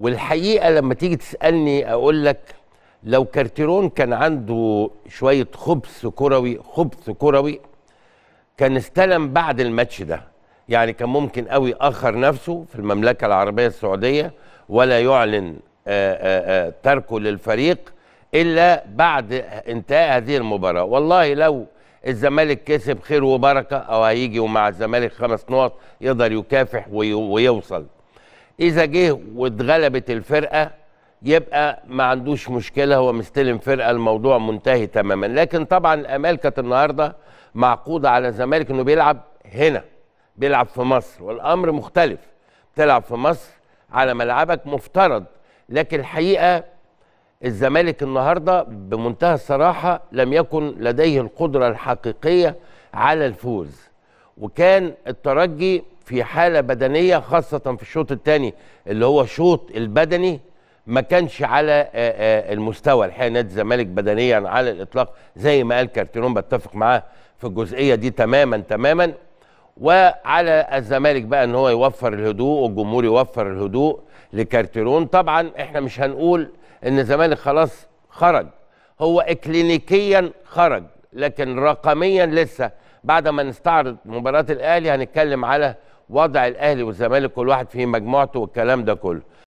والحقيقه لما تيجي تسالني اقول لك لو كارتيرون كان عنده شويه خبث كروي خبث كروي كان استلم بعد الماتش ده يعني كان ممكن قوي اخر نفسه في المملكه العربيه السعوديه ولا يعلن آه، آه، آه، تركه للفريق الا بعد انتهاء هذه المباراه والله لو الزمالك كسب خير وبركه او هيجي ومع الزمالك خمس نقط يقدر يكافح ويوصل اذا جه واتغلبت الفرقه يبقى ما عندوش مشكله هو مستلم فرقه الموضوع منتهي تماما لكن طبعا الامال كانت النهارده معقوده على الزمالك انه بيلعب هنا بيلعب في مصر والامر مختلف بتلعب في مصر على ملعبك مفترض لكن الحقيقه الزمالك النهارده بمنتهى الصراحه لم يكن لديه القدره الحقيقيه على الفوز وكان الترجي في حاله بدنيه خاصه في الشوط الثاني اللي هو الشوط البدني ما كانش على آه، آه، المستوى الحقيقه نادي الزمالك بدنيا على الاطلاق زي ما قال كارتيرون بتفق معاه في الجزئيه دي تماما تماما وعلى الزمالك بقى ان هو يوفر الهدوء والجمهور يوفر الهدوء لكارتيرون طبعا احنا مش هنقول ان الزمالك خلاص خرج هو اكلينيكيا خرج لكن رقميا لسه بعد ما نستعرض مباراه الاهلي هنتكلم على وضع الاهلي والزمالك كل واحد في مجموعته والكلام ده كله